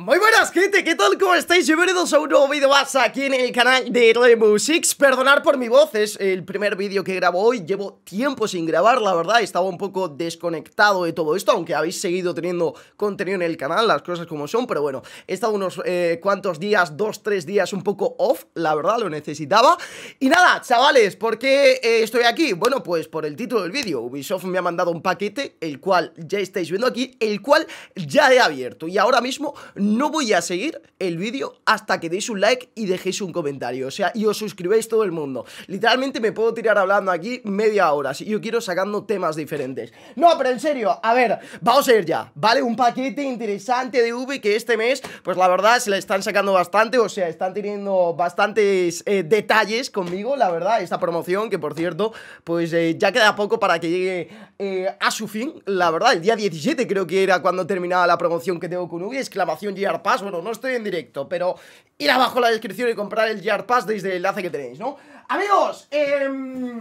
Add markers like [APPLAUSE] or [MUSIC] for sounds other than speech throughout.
Muy buenas gente, ¿qué tal? ¿Cómo estáis? Bienvenidos a un nuevo vídeo más aquí en el canal de Rainbow Six Perdonar por mi voz, es el primer vídeo que grabo hoy Llevo tiempo sin grabar, la verdad Estaba un poco desconectado de todo esto Aunque habéis seguido teniendo contenido en el canal Las cosas como son, pero bueno He estado unos eh, cuantos días, dos, tres días Un poco off, la verdad, lo necesitaba Y nada, chavales, ¿por qué eh, estoy aquí? Bueno, pues por el título del vídeo Ubisoft me ha mandado un paquete El cual ya estáis viendo aquí El cual ya he abierto Y ahora mismo no voy a seguir el vídeo hasta que deis un like y dejéis un comentario, o sea, y os suscribáis todo el mundo. Literalmente me puedo tirar hablando aquí media hora, si yo quiero sacando temas diferentes. No, pero en serio, a ver, vamos a ir ya, ¿vale? Un paquete interesante de V que este mes, pues la verdad, se la están sacando bastante, o sea, están teniendo bastantes eh, detalles conmigo, la verdad, esta promoción, que por cierto, pues eh, ya queda poco para que llegue eh, a su fin, la verdad, el día 17 creo que era cuando terminaba la promoción que tengo con V, exclamación un Pass, bueno, no estoy en directo, pero ir abajo en la descripción y comprar el Gear Pass desde el enlace que tenéis, ¿no? Amigos, em,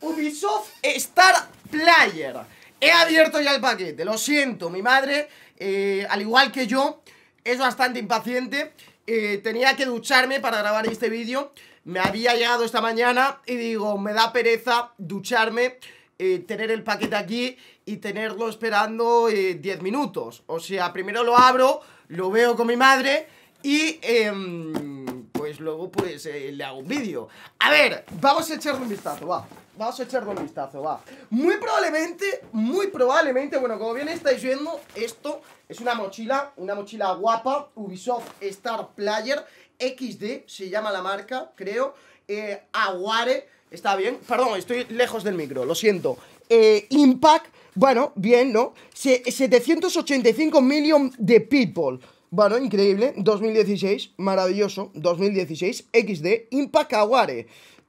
Ubisoft Star Player. He abierto ya el paquete, lo siento, mi madre, eh, al igual que yo, es bastante impaciente. Eh, tenía que ducharme para grabar este vídeo. Me había llegado esta mañana y digo, me da pereza ducharme, eh, tener el paquete aquí y tenerlo esperando 10 minutos. O sea, primero lo abro, lo veo con mi madre y em, pues luego pues eh, le hago un vídeo. A ver, vamos a echarle un vistazo, va. Vamos a echarle un vistazo, va. Muy probablemente, muy probablemente, bueno, como bien estáis viendo, esto es una mochila, una mochila guapa, Ubisoft Star Player XD, se llama la marca, creo. Eh, Aguare, está bien. Perdón, estoy lejos del micro, lo siento. Eh, impact, bueno, bien, ¿no? 785 million de people. Bueno, increíble. 2016, maravilloso. 2016, XD, Impact Aguare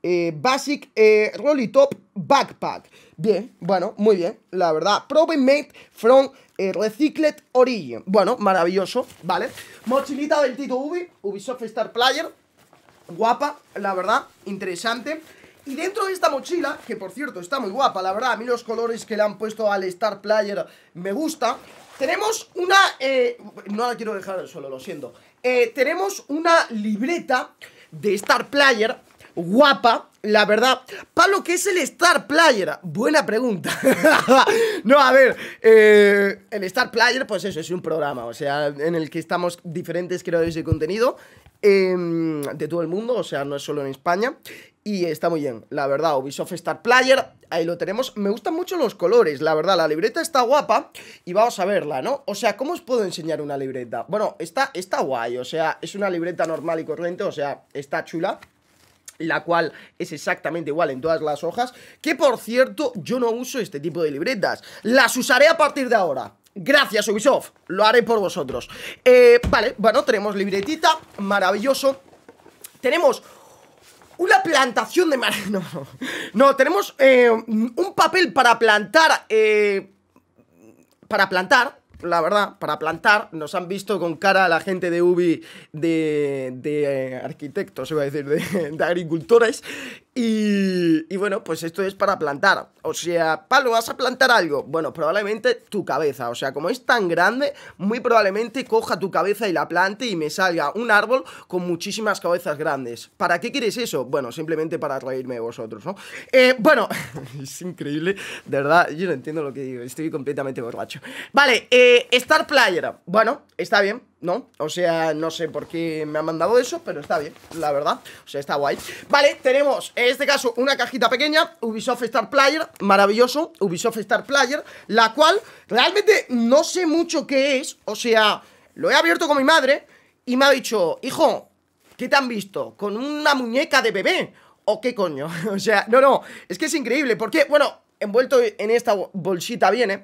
eh, basic eh, Rolly Top Backpack. Bien, bueno, muy bien, la verdad. Probe made from Reciclet eh, Recycled Origin. Bueno, maravilloso, ¿vale? Mochilita del Tito Ubi, Ubisoft Star Player. Guapa, la verdad, interesante. Y dentro de esta mochila, que por cierto está muy guapa, la verdad, a mí los colores que le han puesto al Star Player me gusta. Tenemos una... Eh, no la quiero dejar solo, lo siento. Eh, tenemos una libreta de Star Player guapa, la verdad. Pablo, ¿qué es el Star Player? Buena pregunta. [LAUGHS] no, a ver, eh, el Star Player, pues eso, es un programa, o sea, en el que estamos diferentes creadores de contenido em, de todo el mundo, o sea, no es solo en España. Y está muy bien, la verdad, Ubisoft Star Player, ahí lo tenemos. Me gustan mucho los colores, la verdad, la libreta está guapa y vamos a verla, ¿no? O sea, ¿cómo os puedo enseñar una libreta? Bueno, está, está guay, o sea, es una libreta normal y corriente, o sea, está chula la cual es exactamente igual en todas las hojas, que por cierto yo no uso este tipo de libretas, las usaré a partir de ahora. Gracias Ubisoft, lo haré por vosotros eh, Vale, bueno, tenemos libretita Maravilloso Tenemos una plantación de... Mar... [LAUGHS] No, no, no, tenemos eh, un papel para plantar eh, Para plantar la verdad, para plantar, nos han visto con cara a la gente de UBI de, de eh, arquitectos, iba a decir, de, de agricultores, y, bueno, pues esto es para plantar. O sea, Pablo, ¿vas a plantar algo? Bueno, probablemente tu cabeza. O sea, como es tan grande, muy probablemente coja tu cabeza y la plante y me salga un árbol con muchísimas cabezas grandes. ¿Para qué quieres eso? Bueno, simplemente para reírme de vosotros, ¿no? Eh, bueno, [LAUGHS] es increíble. De verdad, yo no entiendo lo que digo. Estoy completamente borracho. Vale, eh, Star Player. Bueno, está bien. ¿no? O sea, no sé por qué me ha mandado eso, pero está bien, la verdad. O sea, está guay. Vale, tenemos en este caso una cajita pequeña, Ubisoft Star Player, maravilloso, Ubisoft Star Player, la cual realmente no sé mucho qué es. O sea, lo he abierto con mi madre y me ha dicho, hijo, ¿qué te han visto? ¿Con una muñeca de bebé? ¿O qué coño? [LAUGHS] o sea, no, no, es que es increíble, porque, bueno, envuelto en esta bolsita viene...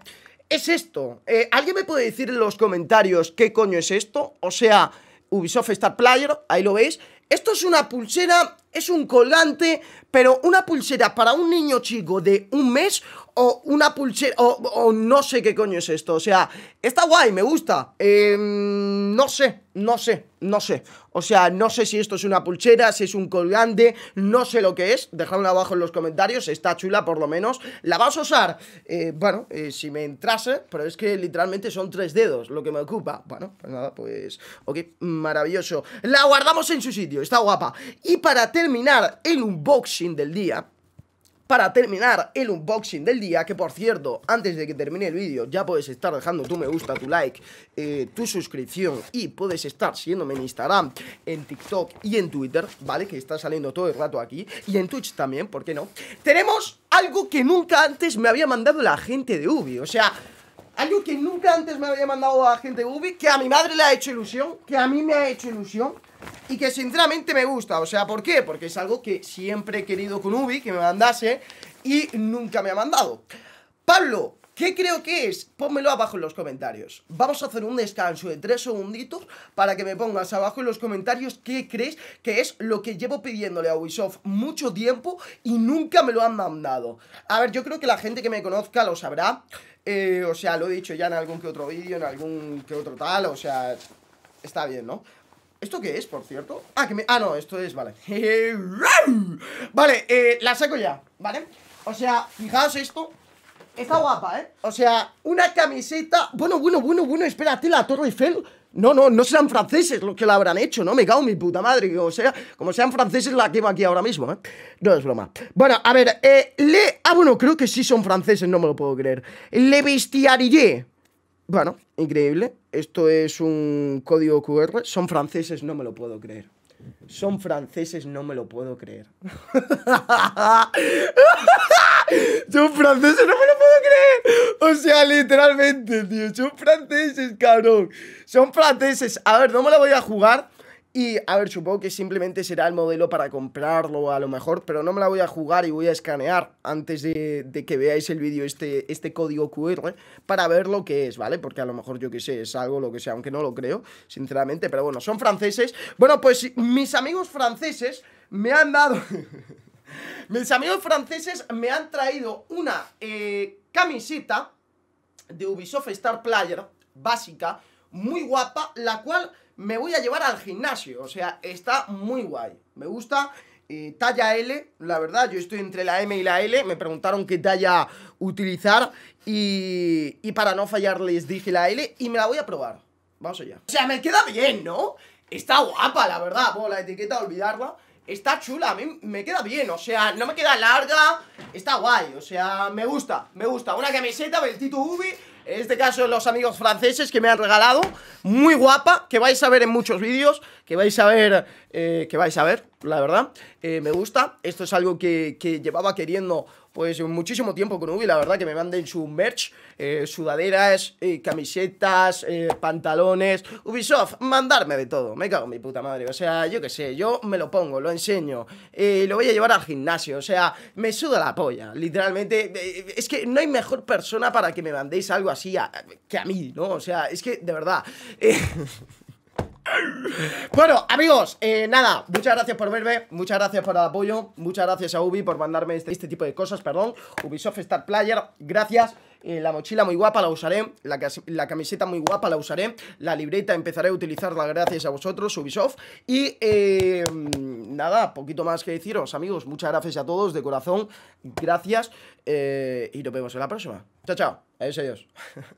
¿Es esto? Eh, ¿Alguien me puede decir en los comentarios qué coño es esto? O sea, Ubisoft Star Player, ahí lo veis. Esto es una pulsera, es un colante, pero una pulsera para un niño chico de un mes o una pulsera, o, no sé qué coño es esto. O sea, está guay, me gusta. Em, no sé, no sé, no sé. O sea, no sé si esto es una pulsera, si es un colgante, no sé lo que es. Dejadla abajo en los comentarios, está chula por lo menos. ¿La vas a usar? Eh, bueno, eh, si me entrase, pero es que literalmente son tres dedos lo que me ocupa. Bueno, pues nada, pues... Ok, maravilloso. La guardamos en su sitio, está guapa. Y para terminar el unboxing del día para terminar el unboxing del día, que por cierto, antes de que termine el vídeo ya puedes estar dejando tu me gusta, tu like, eh, tu suscripción y puedes estar siguiéndome en Instagram, en TikTok y en Twitter, ¿vale? Que está saliendo todo el rato aquí y en Twitch también, ¿por qué no? Tenemos algo que nunca antes me había mandado la gente de Ubi, o sea... Algo que nunca antes me había mandado la gente de Ubi, que a mi madre le ha hecho ilusión, que a mí me ha hecho ilusión y que sinceramente me gusta. O sea, ¿por qué? Porque es algo que siempre he querido con Ubi, que me mandase, y nunca me ha mandado. Pablo, ¿qué creo que es? Pónmelo abajo en los comentarios. Vamos a hacer un descanso de tres segunditos para que me pongas abajo en los comentarios qué crees que es lo que llevo pidiéndole a Ubisoft mucho tiempo y nunca me lo han mandado. A ver, yo creo que la gente que me conozca lo sabrá. Eh, o sea, lo he dicho ya en algún que otro vídeo, en algún que otro tal, o sea, está bien, ¿no? ¿Esto qué es, por cierto? Ah, que me... Ah, no, esto es... Vale. [LAUGHS] vale, eh, la saco ya, ¿vale? O sea, fijaos esto. Está guapa, ¿eh? O sea, una camiseta... Bueno, bueno, bueno, bueno, espérate, la Torre Eiffel... No, no, no serán franceses los que la habrán hecho, ¿no? Me cago en mi puta madre, o sea, como sean franceses la tengo aquí ahora mismo, ¿eh? No es broma. Bueno, a ver, eh, le... Ah, bueno, creo que sí son franceses, no me lo puedo creer. Le bestiarillé Bueno, Increíble. Esto es un código QR. Son franceses, no me lo puedo creer. Son franceses, no me lo puedo creer. [LAUGHS] son franceses, no me lo puedo creer. O sea, literalmente, tío. Son franceses, cabrón. Son franceses. A ver, no me la voy a jugar y a ver, supongo que simplemente será el modelo para comprarlo a lo mejor, pero no me la voy a jugar y voy a escanear antes de, que veáis el vídeo este, este código QR para ver lo que es, ¿vale? Porque a lo mejor yo que sé, es algo, lo que sea, aunque no lo creo, sinceramente, pero bueno, son franceses. Bueno, pues mis amigos franceses me han dado... [LAUGHS] mis amigos franceses me han traído una eh, camiseta de Ubisoft Star Player básica, muy guapa, la cual me voy a llevar al gimnasio. O sea, está muy guay. Me gusta. Eh, talla L, la verdad, yo estoy entre la M y la L. Me preguntaron qué talla utilizar. Y, para no fallar les dije la L y me la voy a probar. Vamos allá. O sea, me queda bien, ¿no? Está guapa, la verdad. Bueno, la etiqueta, olvidarla. Está chula, a mí me queda bien, o sea, no me queda larga. Está guay, o sea, me gusta, me gusta. Una camiseta, vestido Ubi en este caso, los amigos franceses que me han regalado. Muy guapa, que vais a ver en muchos vídeos. Que vais a ver, eh, que vais a ver, la verdad. Eh, me gusta. Esto es algo que, que llevaba queriendo pues muchísimo tiempo con Ubi, la verdad, que me manden su merch, eh, sudaderas, eh, camisetas, eh, pantalones, Ubisoft, mandarme de todo, me cago en mi puta madre, o sea, yo qué sé, yo me lo pongo, lo enseño, lo voy a llevar al gimnasio, o sea, me suda la polla, literalmente, es que no hay mejor persona para que me mandéis algo así que a mí, ¿no? O sea, es que, de verdad... [LAUGHS] Bueno, amigos, eh, nada, muchas gracias por verme, muchas gracias por el apoyo, muchas gracias a Ubi por mandarme este, este tipo de cosas, perdón, Ubisoft Star Player, gracias, eh, la mochila muy guapa la usaré, la, camiseta muy guapa la usaré, la libreta empezaré a utilizarla gracias a vosotros, Ubisoft, y eh, nada, poquito más que deciros, amigos, muchas gracias a todos, de corazón, gracias, y nos vemos en la próxima. Chao, chao, adiós, adiós. [LAUGHS]